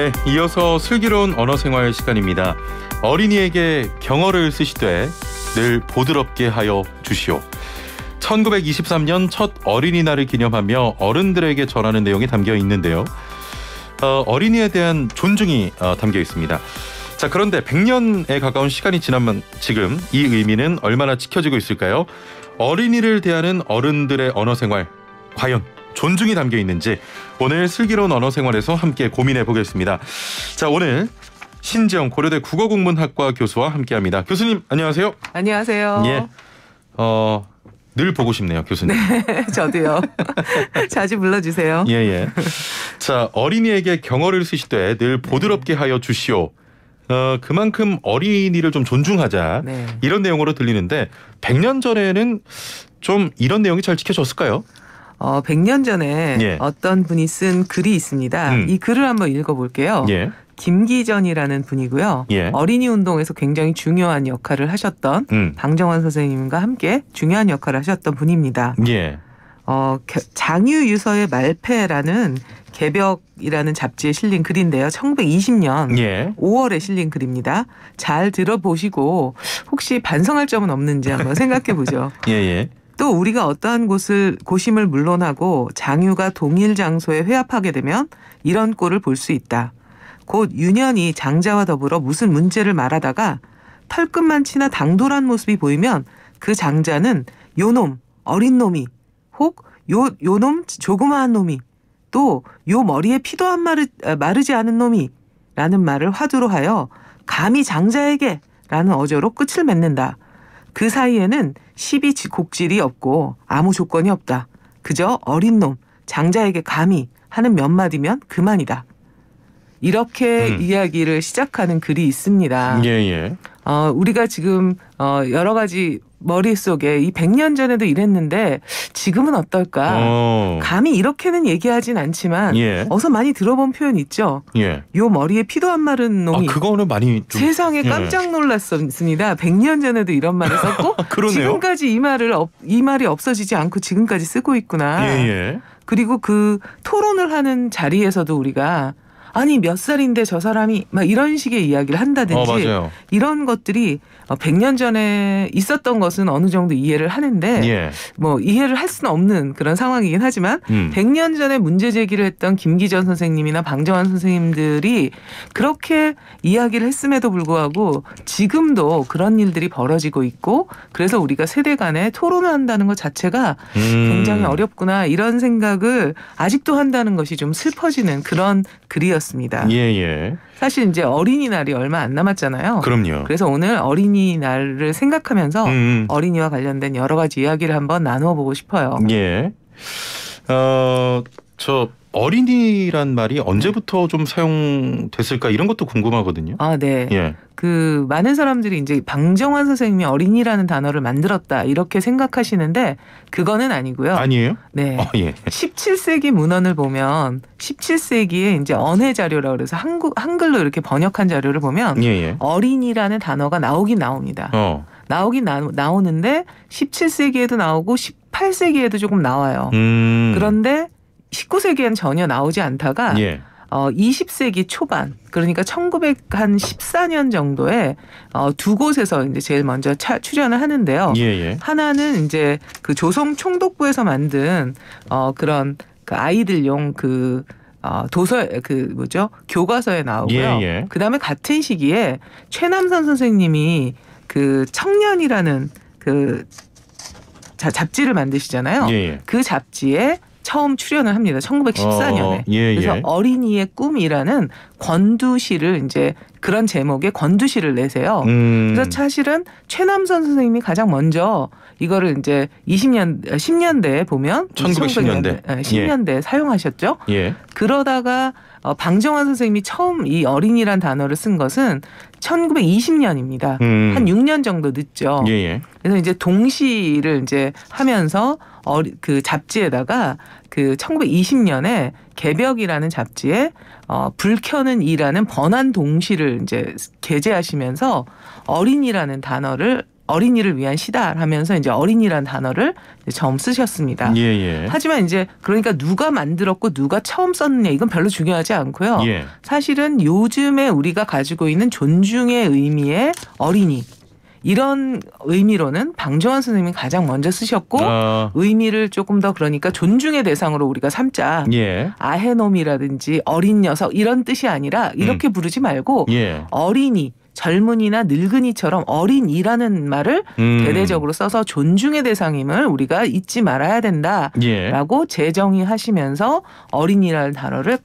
네, 이어서 슬기로운 언어 생활 시간입니다. 어린이에게 경어를 쓰시되 늘 보드럽게 하여 주시오. 1923년 첫 어린이날을 기념하며 어른들에게 전하는 내용이 담겨 있는데요. 어, 린이에 대한 존중이 어, 담겨 있습니다. 자, 그런데 100년에 가까운 시간이 지난 지금 이 의미는 얼마나 지켜지고 있을까요? 어린이를 대하는 어른들의 언어 생활 과연 존중이 담겨 있는지 오늘 슬기로운 언어 생활에서 함께 고민해 보겠습니다. 자, 오늘 신재영 고려대 국어국문학과 교수와 함께합니다. 교수님 안녕하세요. 안녕하세요. 예. 어, 늘 보고 싶네요, 교수님. 네, 저도요. 자주 불러주세요. 예, 예. 자, 어린이에게 경어를 쓰시되 늘 네. 보드럽게 네. 하여 주시오. 어, 그만큼 어린이를 좀 존중하자. 네. 이런 내용으로 들리는데 100년 전에는 좀 이런 내용이 잘 지켜졌을까요? 어, 100년 전에 예. 어떤 분이 쓴 글이 있습니다. 음. 이 글을 한번 읽어볼게요. 예. 김기전이라는 분이고요. 예. 어린이 운동에서 굉장히 중요한 역할을 하셨던 음. 방정환 선생님과 함께 중요한 역할을 하셨던 분입니다. 예. 어, 장유유서의 말패라는 개벽이라는 잡지에 실린 글인데요. 1920년 예. 5월에 실린 글입니다. 잘 들어보시고 혹시 반성할 점은 없는지 한번 생각해 보죠. 예예. 예. 또 우리가 어떠한 곳을 고심을 물론하고 장유가 동일 장소에 회합하게 되면 이런 꼴을 볼 수 있다. 곧 유년이 장자와 더불어 무슨 문제를 말하다가 털끝만 치나 당돌한 모습이 보이면 그 장자는 요놈 어린 놈이 혹 요 요놈 조그마한 놈이 또 요 머리에 피도 안 마르, 마르지 않은 놈이 라는 말을 화두로 하여 감히 장자에게 라는 어조로 끝을 맺는다. 그 사이에는 시비 곡질이 없고 아무 조건이 없다. 그저 어린 놈, 장자에게 감히 하는 몇 마디면 그만이다. 이렇게 음. 이야기를 시작하는 글이 있습니다. 예, 예. 어, 우리가 지금 어, 여러 가지 머릿속에 이 100년 전에도 이랬는데 지금은 어떨까? 오. 어. 감히 이렇게는 얘기하진 않지만 예. 어서 많이 들어본 표현 있죠. 예. 요 머리에 피도 안 마른 놈이 아, 그거는 많이 좀... 세상에 예. 깜짝 놀랐습니다. 100년 전에도 이런 말을 썼고 아, 지금까지 이 말을 이 말이 없어지지 않고 지금까지 쓰고 있구나. 예예. 예. 그리고 그 토론을 하는 자리에서도 우리가 아니 몇 살인데 저 사람이 막 이런 식의 이야기를 한다든지 어, 이런 것들이 100년 어, 전에 있었던 것은 어느 정도 이해를 하는데 예. 뭐 이해를 할 수는 없는 그런 상황이긴 하지만 음. 100년 전에 문제 제기를 했던 김기전 선생님이나 방정환 선생님들이 그렇게 이야기를 했음에도 불구하고 지금도 그런 일들이 벌어지고 있고 그래서 우리가 세대 간에 토론을 한다는 것 자체가 음. 굉장히 어렵구나 이런 생각을 아직도 한다는 것이 좀 슬퍼지는 그런 글이었 소식습니다 예, 예. 사실 이제 어린이날이 얼마 안 남았잖아요. 그럼요. 그래서 오늘 어린이날을 생각하면서 음. 음. 어린이와 관련된 여러 가지 이야기를 한번 나누어 보고 싶어요. 예. 어, 저 어린이란 말이 언제부터 좀 사용됐을까 이런 것도 궁금하거든요. 아, 네. 예. 그 많은 사람들이 이제 방정환 선생님이 어린이라는 단어를 만들었다 이렇게 생각하시는데 그거는 아니고요. 아니에요? 네. 어, 예. 17세기 문헌을 보면 17세기에 이제 언해 자료라 고 그래서 한국 한글로 이렇게 번역한 자료를 보면 예예. 예. 어린이라는 단어가 나오긴 나옵니다. 어. 나오긴 나, 나오는데 17세기에도 나오고 18세기에도 조금 나와요. 음. 그런데 19세기엔 전혀 나오지 않다가 예. 어 20세기 초반 그러니까 1914년 정도에 어두 곳에서 이제 제일 먼저 차, 출연을 하는데요. 예예. 예. 하나는 이제 그 조성 총독부에서 만든 어 그런 그 아이들용 그 어, 도서 그 뭐죠 교과서에 나오고요. 예예. 예. 그다음에 같은 시기에 최남선 선생님이 그 청년이라는 그 자, 잡지를 만드시잖아요. 예예. 예. 그 잡지에 처음 출연을 합니다. 1914년에. 어, 어, 예, 그래서 예. 어린이의 꿈이라는 권두시를 이제 그런 제목의 권두시를 내세요. 음. 그래서 사실은 최남선 선생님이 가장 먼저 이거를 이제 20년 10년대에 아, 보면 1910년대 10년대 아, 예. 사용하셨죠. 예. 그러다가 어, 방정환 선생님이 처음 이 어린이란 단어를 쓴 것은 1920년입니다. 음. 한 6년 정도 늦죠. 예예. 예. 그래서 이제 동시를 이제 하면서 어 그 잡지에다가 그 1920년에 개벽이라는 잡지에 어, 불켜는 이라는 번안 동시를 이제 게재하시면서 어린이라는 단어를 어린이를 위한 시다라면서 이제 어린이란 단어를 이제 처음 쓰셨습니다. 예, 예. 하지만 이제 그러니까 누가 만들었고 누가 처음 썼느냐 이건 별로 중요하지 않고요. 예. 사실은 요즘에 우리가 가지고 있는 존중의 의미의 어린이 이런 의미로는 방정환 선생님이 가장 먼저 쓰셨고 어. 의미를 조금 더 그러니까 존중의 대상으로 우리가 삼자 예. 아해놈이라든지 어린 녀석 이런 뜻이 아니라 이렇게 음. 부르지 말고 예. 어린이 젊은이나 늙은이처럼 어린이라는 말을 음. 대대적으로 써서 존중의 대상임을 우리가 잊지 말아야 된다라고 예. 재정의하시면서 어린이라는 단어를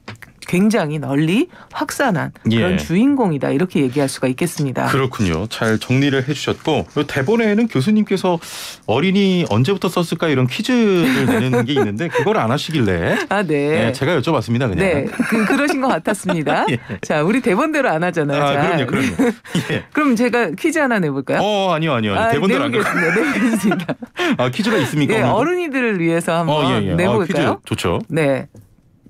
굉장히 널리 확산한 그런 예. 주인공이다 이렇게 얘기할 수가 있겠습니다. 그렇군요. 잘 정리를 해주셨고 대본에는 교수님께서 어린이 언제부터 썼을까 이런 퀴즈를 내는 게 있는데 그걸 안 하시길래 아 네. 네 제가 여쭤봤습니다 그냥. 네 그, 러신것 같았습니다. 예. 자 우리 대본대로 안 하잖아요. 아, 자. 그럼요 네. 그럼요. 예. 그럼 제가 퀴즈 하나 내볼까요? 어 아니요 아니요 아, 대본대로 안 그랬습니다. 아 퀴즈가 있습니까? 네, 어른이들을 위해서 한번 어, 예, 내볼까요? 예. 아, 퀴즈 좋죠. 네.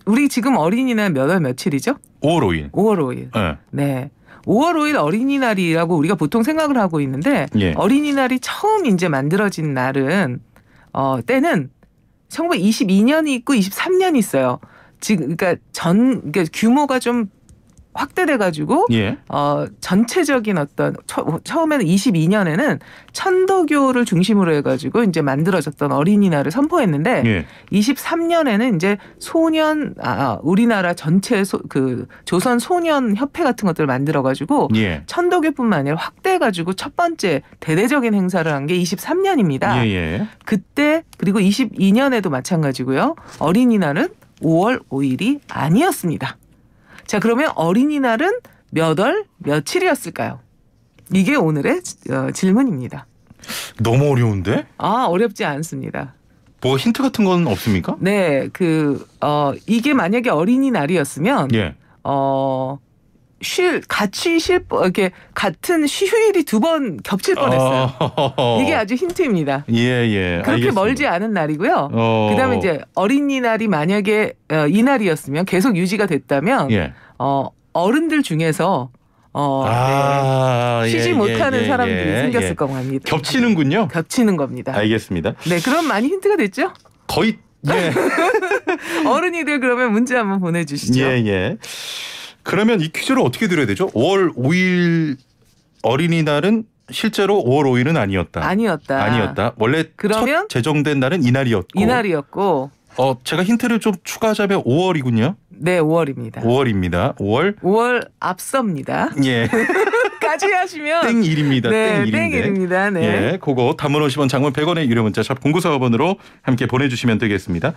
우리 지금 어린이날 몇월 며칠이죠? 5월 5일. 5월 5일. 네. 네. 5월 5일 어린이날이라고 우리가 보통 생각을 하고 있는데 예. 어린이날이 처음 이제 만들어진 날은 어 때는 1922년이 있고 23년이 있어요. 지금 그러니까 전 그러니까 규모가 좀 확대돼 가지고 예. 어 전체적인 어떤 처, 어, 처음에는 22년에는 천도교를 중심으로 해 가지고 이제 만들어졌던 어린이날을 선포했는데 예. 23년에는 이제 소년 아, 아 우리나라 전체 소, 그 조선 소년 협회 같은 것들을 만들어 가지고 예. 천도교뿐만 아니라 확대해 가지고 첫 번째 대대적인 행사를 한 게 23년입니다. 예예. 그때 그리고 22년에도 마찬가지고요. 어린이날은 5월 5일이 아니었습니다. 자, 그러면 어린이날은 몇 월, 며칠이었을까요? 이게 오늘의 어, 질문입니다. 너무 어려운데? 아, 어렵지 않습니다. 뭐 힌트 같은 건 없습니까? 네, 그, 어, 이게 만약에 어린이날이었으면, 예. 어, 쉴 같이 쉴 이렇게 같은 휴일이 두 번 겹칠 뻔했어요. 이게 아주 힌트입니다. 예예. 예. 예 그렇게 알겠습니다. 멀지 않은 날이고요. 어... 그다음에 이제 어린이날이 만약에 어, 이 날이었으면 계속 유지가 됐다면 예. 어, 어른들 중에서 어, 아, 네. 예, 쉬지 예, 못하는 예, 예 사람들이 예, 생겼을 예. 겁니다. 겹치는군요. 겹치는 겁니다. 알겠습니다. 네, 그럼 많이 힌트가 됐죠? 거의 네. 어른이들 그러면 문제 한번 보내주시죠. 예, 예. 그러면 이 퀴즈를 어떻게 드려야 되죠? 5월 5일 어린이날은 실제로 5월 5일은 아니었다. 아니었다. 아니었다. 원래 그러면 첫 제정된 날은 이날이었고. 이날이었고. 어, 제가 힌트를 좀 추가하자면 5월이군요. 네, 5월입니다. 5월입니다. 5월. 5월 앞섭니다. 예. 까지 하시면 땡일입니다. 네, 땡일입니다. 네. 예, 그거 단문 50원, 장문 100원의 유료 문자 샵 0945번으로 함께 보내주시면 되겠습니다.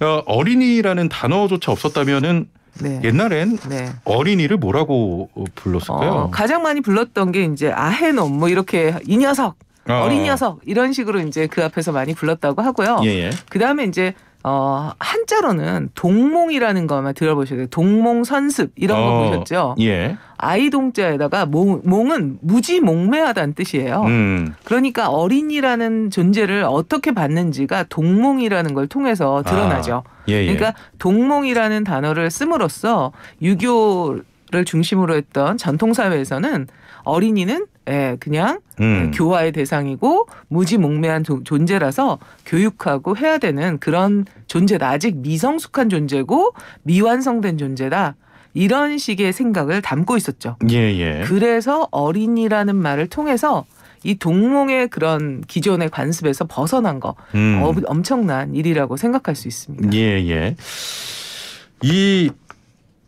어, 어린이라는 단어조차 없었다면은 네. 옛날엔 네. 어린이를 뭐라고 불렀을까요? 어, 가장 많이 불렀던 게 이제 아해놈 뭐 이렇게 이 녀석 아. 어. 린 녀석 이런 식으로 이제 그 앞에서 많이 불렀다고 하고요. 예예. 예. 그다음에 이제 어, 한자로는 동몽이라는 거만 들어보셔야 돼요. 동몽 선습 이런 거 어, 보셨죠? 예. 아이 동자에다가 몽, 몽은 무지 몽매하다는 뜻이에요. 음. 그러니까 어린이라는 존재를 어떻게 봤는지가 동몽이라는 걸 통해서 드러나죠. 아. 예, 예. 그러니까 동몽이라는 단어를 씀으로써 유교를 중심으로 했던 전통 사회에서는 어린이는 예, 그냥 예, 음. 교화의 대상이고 무지몽매한 존재라서 교육하고 해야 되는 그런 존재다. 아직 미성숙한 존재고 미완성된 존재다. 이런 식의 생각을 담고 있었죠. 예, 예. 그래서 어린이라는 말을 통해서 이 동몽의 그런 기존의 관습에서 벗어난 거 음. 어, 엄청난 일이라고 생각할 수 있습니다. 예, 예. 이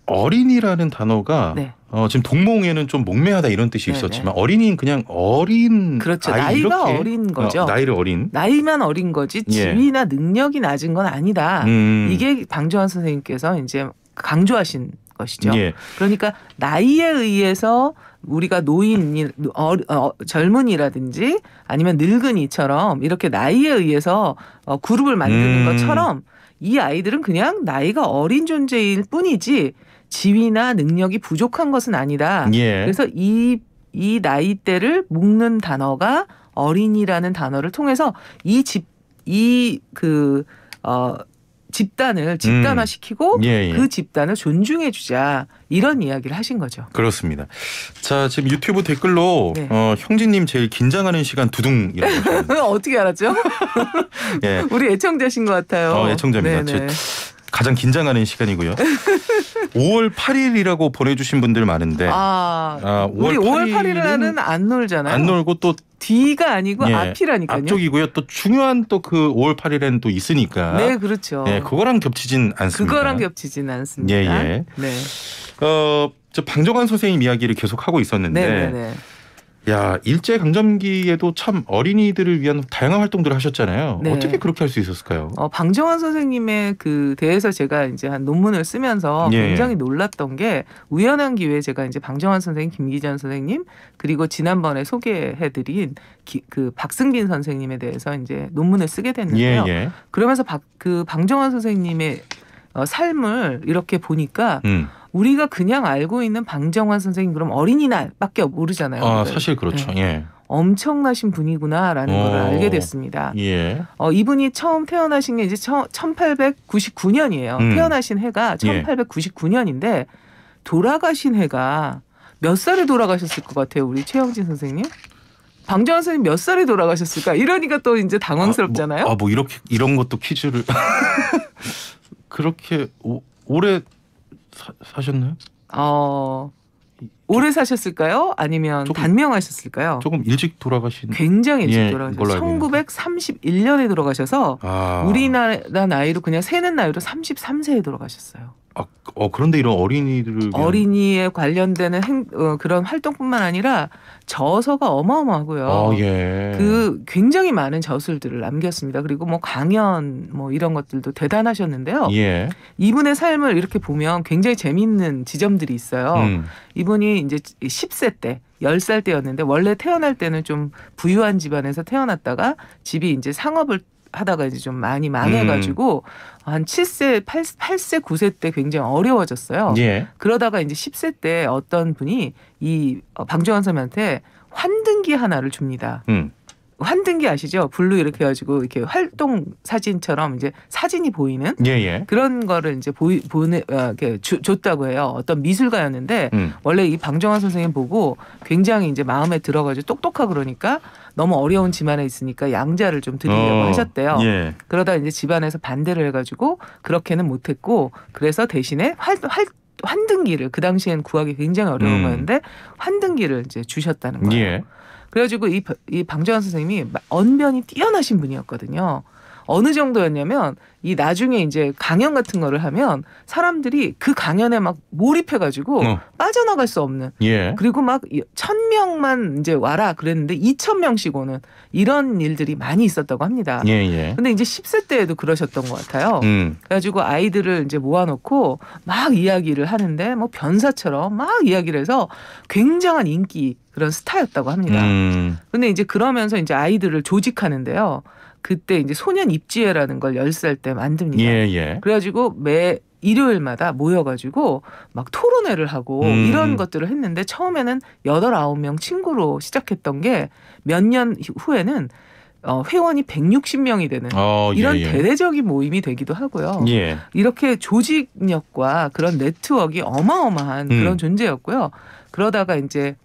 어린이라는 단어가 네. 어, 지금 동몽에는 좀 몽매하다 이런 뜻이 네네. 네. 있었지만 어린이는 그냥 어린 그렇죠 아이, 나이가 어린 어, 거죠 어, 나이를 어린 나이만 어린 거지 예. 지위나 예. 능력이 낮은 건 아니다 음. 이게 방조환 선생님께서 이제 강조하신 것이죠 예. 그러니까 나이에 의해서 우리가 노인, 어, 어, 젊은이라든지 아니면 늙은이처럼 이렇게 나이에 의해서 어, 그룹을 만드는 음. 것처럼 이 아이들은 그냥 나이가 어린 존재일 뿐이지 지위나 능력이 부족한 것은 아니다. 예. 그래서 이, 이 나이대를 묶는 단어가 어린이라는 단어를 통해서 이 집, 이 그, 어, 집단을 집단화시키고 음. 예, 예. 그 집단을 존중해 주자 이런 이야기를 하신 거죠. 그렇습니다. 자 지금 유튜브 댓글로 네. 어, 형진님 제일 긴장하는 시간 두둥 어떻게 알았죠? 예. 우리 애청자신 것 같아요. 어, 애청자입니다. 네, 네. 가장 긴장하는 시간이고요. 5월 8일이라고 보내주신 분들 많은데 아, 아 5월 우리 5월 8일에는 안 놀잖아요. 안 놀고 또 뒤가 아니고 예, 앞이라니까요. 앞쪽이고요. 또 중요한 또 그 5월 8일에는 또 있으니까. 네, 그렇죠. 예, 그거랑 겹치진 않습니다. 그거랑 겹치진 않습니다. 예, 예. 네. 어, 저 방정환 선생님 이야기를 계속 하고 있었는데. 네, 네, 네. 야 일제 강점기에도 참 어린이들을 위한 다양한 활동들을 하셨잖아요. 네. 어떻게 그렇게 할 수 있었을까요? 어, 방정환 선생님의 그 대해서 제가 이제 한 논문을 쓰면서 예. 굉장히 놀랐던 게 우연한 기회에 제가 이제 방정환 선생님, 김기전 선생님 그리고 지난번에 소개해드린 기, 그 박승빈 선생님에 대해서 이제 논문을 쓰게 됐는데요. 예, 예. 그러면서 박, 그 방정환 선생님의 어, 삶을 이렇게 보니까. 음. 우리가 그냥 알고 있는 방정환 선생님 그럼 어린이날밖에 모르잖아요. 아, 사실 그렇죠. 네. 예. 엄청나신 분이구나라는 어. 걸 알게 됐습니다. 예. 어, 이분이 처음 태어나신 게 이제 1899년이에요. 음. 태어나신 해가 1899년인데 예. 돌아가신 해가 몇 살에 돌아가셨을 것 같아요, 우리 최영진 선생님? 방정환 선생님 몇 살에 돌아가셨을까? 이러니까 또 이제 당황스럽잖아요. 아, 뭐, 아, 뭐 이렇게 이런 것도 퀴즈를 그렇게 오, 올해 사, 사셨나요? 어 오래 사셨을까요? 아니면 조금, 단명하셨을까요? 조금 일찍 돌아가신 굉장히 일찍 예, 돌아가셨어요. 1931년에 돌아가셔서 아. 우리나라 나이로 그냥 세는 나이로 33세에 돌아가셨어요. 아, 어, 그런데 이런 어린이들을 어린이에 관련되는 행, 어, 그런 활동뿐만 아니라 저서가 어마어마하고요. 아, 예. 그 굉장히 많은 저술들을 남겼습니다. 그리고 뭐 강연 뭐 이런 것들도 대단하셨는데요. 예. 이분의 삶을 이렇게 보면 굉장히 재미있는 지점들이 있어요. 음. 이분이 이제 10세 때 10살 때였는데 원래 태어날 때는 좀 부유한 집안에서 태어났다가 집이 이제 상업을 하다가 이제 좀 많이 망해가지고 음. 한 7세, 8, 8세, 9세 때 굉장히 어려워졌어요. 예. 그러다가 이제 10세 때 어떤 분이 이 어, 방주환 선생한테 환등기 하나를 줍니다. 음. 환등기 아시죠? 블루 이렇게 해가지고 이렇게 활동 사진처럼 이제 사진이 보이는 예, 예. 그런 거를 이제 보이, 보내 아, 이렇게 주, 줬다고 해요. 어떤 미술가였는데 음. 원래 이 방정환 선생님 보고 굉장히 이제 마음에 들어가지고 똑똑하고 그러니까 너무 어려운 집안에 있으니까 양자를 좀 드리려고 어, 하셨대요. 예. 그러다 이제 집안에서 반대를 해가지고 그렇게는 못했고 그래서 대신에 활, 활 환등기를 그 당시엔 구하기 굉장히 어려운 음. 거였는데 환등기를 이제 주셨다는 거예요. 예. 그래가지고 이, 이 방재환 선생님이 언변이 뛰어나신 분이었거든요. 어느 정도였냐면 이 나중에 이제 강연 같은 거를 하면 사람들이 그 강연에 막 몰입해가지고 어. 빠져나갈 수 없는 예. 그리고 막 천 명만 이제 와라 그랬는데 이천 명씩 오는 이런 일들이 많이 있었다고 합니다. 예, 예. 근데 이제 십 세 때에도 그러셨던 것 같아요. 음. 그래가지고 아이들을 이제 모아놓고 막 이야기를 하는데 뭐 변사처럼 막 이야기를 해서 굉장한 인기 그런 스타였다고 합니다. 음. 근데 이제 그러면서 이제 아이들을 조직하는데요. 그때 이제 소년 입지회라는 걸 열 살 때 만듭니다. 예, 예. 그래가지고 매 일요일마다 모여가지고 막 토론회를 하고 음. 음. 이런 것들을 했는데 처음에는 여덟 아홉 명 친구로 시작했던 게 몇 년 후에는 어, 회원이 160명이 되는 어, 예, 이런 예, 예. 대대적인 모임이 되기도 하고요. 예. 이렇게 조직력과 그런 네트워크가 어마어마한 음. 그런 존재였고요. 그러다가 이제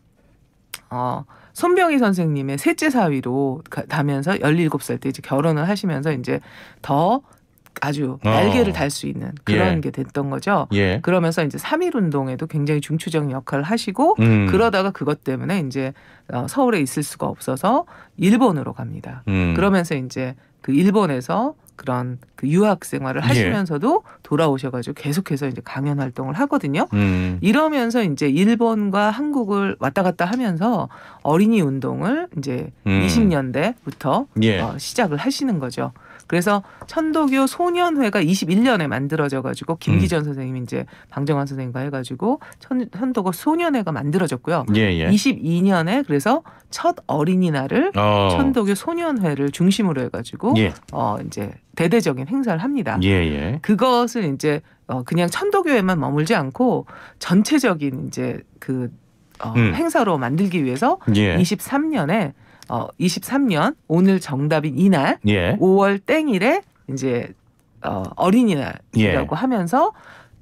어 손병희 선생님의 셋째 사위로 가면서 17살 때 이제 결혼을 하시면서 이제 더 아주 어. 날개를 달 수 있는 그런 예. 게 됐던 거죠. 예. 그러면서 이제 삼일 운동에도 굉장히 중추적 인 역할을 하시고 음. 그러다가 그것 때문에 이제 어, 서울에 있을 수가 없어서 일본으로 갑니다. 음. 그러면서 이제 그 일본에서 그런 그 유학 생활을 예. 하시면서도 예. 돌아오셔가지고 계속해서 이제 강연 활동을 하거든요. 음. 이러면서 이제 일본과 한국을 왔다 갔다 하면서 어린이 운동을 이제 음. 20년대부터 예. 어, 시작을 하시는 거죠. 그래서 천도교 소년회가 21년에 만들어져 가지고 김기전 음. 선생님이 이제 방정환 선생님과 해 가지고 천도교 소년회가 만들어졌고요. 예, 예. 22년에 그래서 첫 어린이날을 어. 천도교 소년회를 중심으로 해 가지고 예. 어 이제 대대적인 행사를 합니다. 예예. 그것을 이제 어 그냥 천도교에만 머물지 않고 전체적인 이제 그 어, 음. 행사로 만들기 위해서 예. 23년에 어 23년 오늘 정답인 이날 예. 5월 땡일에 이제 어 어린이날이라고 예. 하면서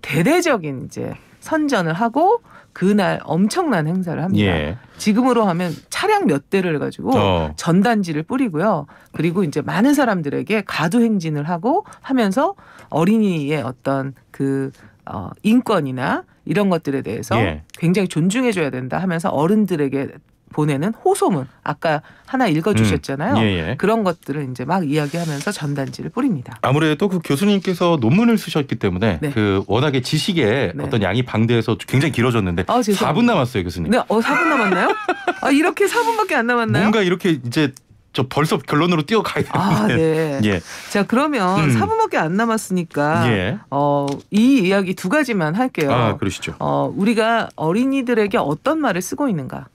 대대적인 이제 선전을 하고 그날 엄청난 행사를 합니다. 예. 지금으로 하면 차량 몇 대를 가지고 어. 전단지를 뿌리고요. 그리고 이제 많은 사람들에게 가두 행진을 하고 하면서 어린이의 어떤 그 어, 인권이나 이런 것들에 대해서 예. 굉장히 존중해줘야 된다 하면서 어른들에게 보내는 호소문 아까 하나 읽어주셨잖아요. 음, 예, 예. 그런 것들을 이제 막 이야기하면서 전단지를 뿌립니다. 아무래도 그 교수님께서 논문을 쓰셨기 때문에 네. 그 워낙에 지식의 네. 어떤 양이 방대해서 굉장히 길어졌는데 아, 어, 4분 남았어요 교수님. 네, 어 4분 남았나요? 아 이렇게 4분밖에 안 남았나요? 뭔가 이렇게 이제 저 벌써 결론으로 뛰어가야 되는데. 아, 네. 예. 자, 그러면 음. 4분밖에 안 남았으니까 예. 어, 이 이야기 두 가지만 할게요. 아, 그러시죠. 어, 우리가 어린이들에게 어떤 말을 쓰고 있는가?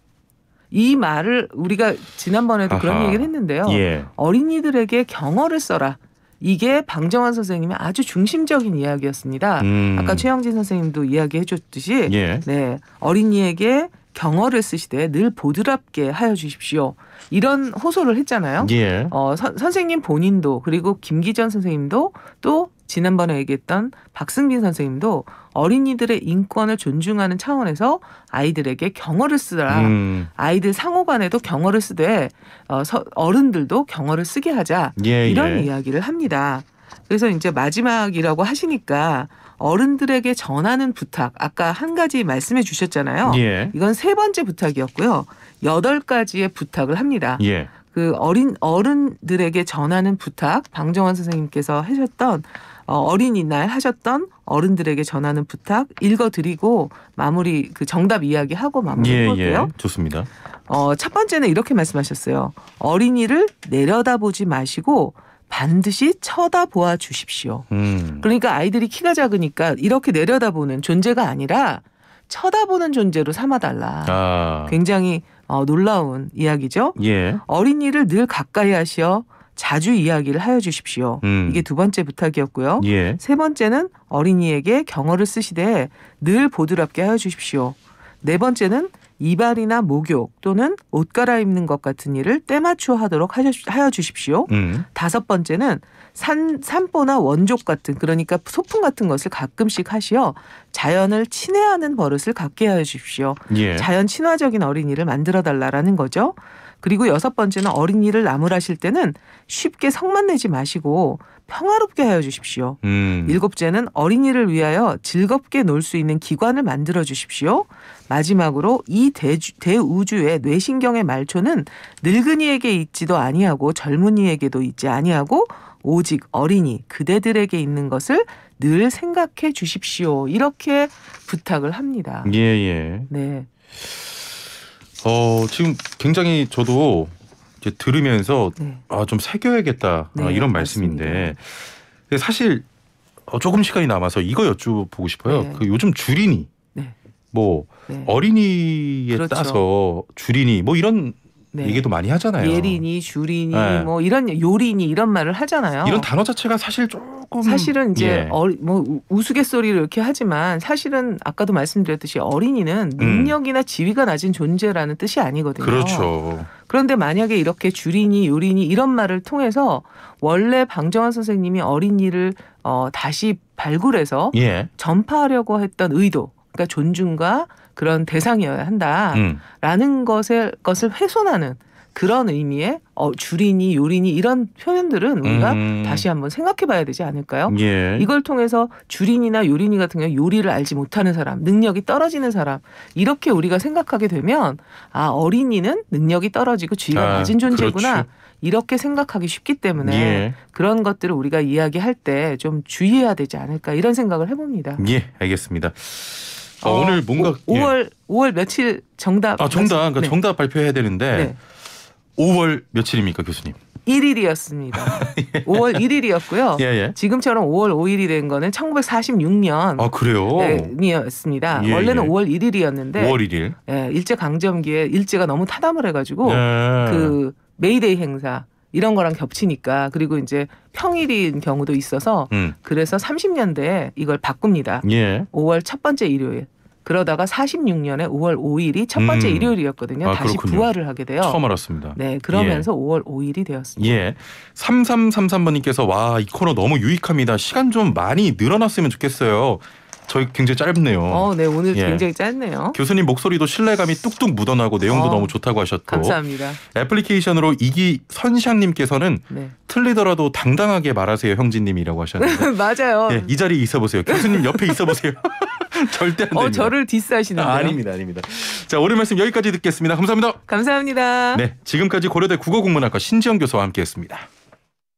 이 말을 우리가 지난번에도 아하. 그런 얘기를 했는데요. 예. 어린이들에게 경어를 써라. 이게 방정환 선생님의 아주 중심적인 이야기였습니다. 음. 아까 최영진 선생님도 이야기해 줬듯이 예. 네, 어린이에게 경어를 쓰시되 늘 보드랍게 하여 주십시오. 이런 호소를 했잖아요. 예. 어, 선, 선생님 본인도 그리고 김기전 선생님도 또 지난번에 얘기했던 박승빈 선생님도 어린이들의 인권을 존중하는 차원에서 아이들에게 경어를 쓰라. 음. 아이들 상호간에도 경어를 쓰되 어, 어른들도 경어를 쓰게 하자. 예, 예. 이런 예. 이야기를 합니다. 그래서 이제 마지막이라고 하시니까 어른들에게 전하는 부탁 아까 한 가지 말씀해 주셨잖아요. 예. 이건 세 번째 부탁이었고요. 여덟 가지의 부탁을 합니다. 예. 그 어린 어른들에게 전하는 부탁 방정환 선생님께서 하셨던 어, 어린이날 하셨던 어른들에게 전하는 부탁 읽어드리고 마무리 그 정답 이야기하고 마무리해볼게요. 예, 예. 좋습니다. 어, 첫 번째는 이렇게 말씀하셨어요. 어린이를 내려다보지 마시고 반드시 쳐다보아 주십시오. 음. 그러니까 아이들이 키가 작으니까 이렇게 내려다보는 존재가 아니라 쳐다보는 존재로 삼아달라. 아. 굉장히 어, 놀라운 이야기죠. 예. 어린이를 늘 가까이 하시어 자주 이야기를 하여 주십시오. 음. 이게 두 번째 부탁이었고요. 예. 세 번째는 어린이에게 경어를 쓰시되 늘 보드랍게 하여 주십시오. 네 번째는 이발이나 목욕 또는 옷 갈아입는 것 같은 일을 때맞춰 하도록 하여 주십시오. 음. 다섯 번째는 산, 산보나 원족 같은 그러니까 소풍 같은 것을 가끔씩 하시어 자연을 친애하는 버릇을 갖게 하여 주십시오. 예. 자연 친화적인 어린이를 만들어 달라라는 거죠. 그리고 여섯 번째는 어린이를 나무라실 때는 쉽게 성만 내지 마시고 평화롭게 하여 주십시오. 음. 일곱째는 어린이를 위하여 즐겁게 놀 수 있는 기관을 만들어 주십시오. 마지막으로 이 대주, 대우주의 뇌신경의 말초는 늙은이에게 있지도 아니하고 젊은이에게도 있지 아니하고 오직 어린이 그대들에게 있는 것을 늘 생각해 주십시오. 이렇게 부탁을 합니다. 예 예. 네. 어, 지금 굉장히 저도 이제 들으면서 네. 아, 좀 새겨야겠다 아, 네, 아, 이런 말씀인데 맞습 사실 어, 조금 시간이 남아서 이거 여쭈보고 싶어요. 네. 그 요즘 줄이니 네. 뭐 네. 어린이에 그렇죠. 따서 줄이니 뭐 이런 네. 얘기도 많이 하잖아요. 예린이, 주린이, 네. 뭐 이런 요린이 이런 말을 하잖아요. 이런 단어 자체가 사실 조금 사실은 이제 예. 어, 뭐 우스갯소리로 이렇게 하지만 사실은 아까도 말씀드렸듯이 어린이는 음. 능력이나 음. 지위가 낮은 존재라는 뜻이 아니거든요. 그렇죠. 그런데 만약에 이렇게 주린이, 요린이 이런 말을 통해서 원래 방정환 선생님이 어린이를 어, 다시 발굴해서 예. 전파하려고 했던 의도, 그러니까 존중과 그런 대상이어야 한다라는 음. 것을 것을 훼손하는 그런 의미의 어, 줄이니 요리니 이런 표현들은 우리가 음. 다시 한번 생각해 봐야 되지 않을까요? 예. 이걸 통해서 줄이니나 요리니 같은 경우 요리를 알지 못하는 사람, 능력이 떨어지는 사람 이렇게 우리가 생각하게 되면 아 어린이는 능력이 떨어지고 주의가 아, 낮은 존재구나. 그렇지. 이렇게 생각하기 쉽기 때문에 예. 그런 것들을 우리가 이야기할 때 좀 주의해야 되지 않을까 이런 생각을 해봅니다. 예, 알겠습니다. 어, 오늘 뭔가 오, 5월 예. 5월 며칠 정답. 아 정답. 그러니까 네. 정답 발표해야 되는데 네. 5월 며칠입니까 교수님? 1일이었습니다. 예. 5월 1일이었고요. 예, 예. 지금처럼 5월 5일이 된 거는 1946년 아 그래요? 이었습니다. 예, 원래는 5월 1일이었는데 5월 1일. 예, 예 일제 강점기에 일제가 너무 타담을 해가지고 그 메이데이 행사 이런 거랑 겹치니까 그리고 이제 평일인 경우도 있어서 음. 그래서 30년대에 이걸 바꿉니다. 예. 5월 첫 번째 일요일. 그러다가 46년에 5월 5일이 첫 번째 음. 일요일이었거든요. 아, 다시 그렇군요. 부활을 하게 돼요. 처음 알았습니다. 네, 그러면서 예. 5월 5일이 되었습니다. 예. 3333번님께서 와, 이 코너 너무 유익합니다. 시간 좀 많이 늘어났으면 좋겠어요. 저희 굉장히 짧네요. 어, 네 오늘 예. 굉장히 짧네요. 교수님 목소리도 신뢰감이 뚝뚝 묻어나고 내용도 어, 너무 좋다고 하셨고 감사합니다. 애플리케이션으로 이기 선샹님께서는 네. 틀리더라도 당당하게 말하세요 형진님이라고 하셨는데 맞아요. 예, 이 자리에 있어 보세요. 교수님 옆에 있어 보세요. 절대 안 어, 됩니다. 어, 저를 디스하시는데 아, 닙니다 아닙니다. 자, 오늘 말씀 여기까지 듣겠습니다. 감사합니다. 감사합니다. 네, 지금까지 고려대 국어국문학과 신지영 교수와 함께했습니다.